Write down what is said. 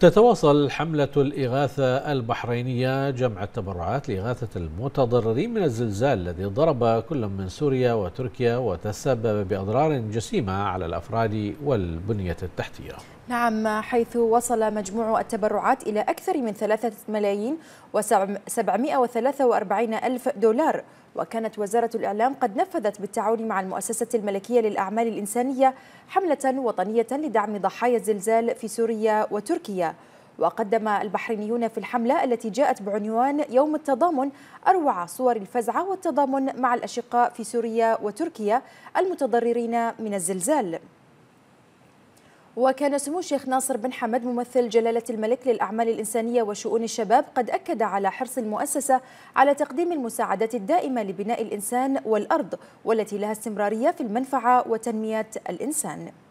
تتواصل حملة الإغاثة البحرينية جمع التبرعات لإغاثة المتضررين من الزلزال الذي ضرب كل من سوريا وتركيا وتسبب بأضرار جسيمة على الأفراد والبنية التحتية نعم حيث وصل مجموع التبرعات إلى أكثر من 3 ملايين و743 ألف دولار وكانت وزارة الإعلام قد نفذت بالتعاون مع المؤسسة الملكية للأعمال الإنسانية حملة وطنية لدعم ضحايا الزلزال في سوريا وتركيا وقدم البحرينيون في الحملة التي جاءت بعنوان يوم التضامن أروع صور الفزعة والتضامن مع الأشقاء في سوريا وتركيا المتضررين من الزلزال وكان سمو الشيخ ناصر بن حمد ممثل جلالة الملك للأعمال الإنسانية وشؤون الشباب قد أكد على حرص المؤسسة على تقديم المساعدات الدائمة لبناء الإنسان والأرض والتي لها استمرارية في المنفعة وتنمية الإنسان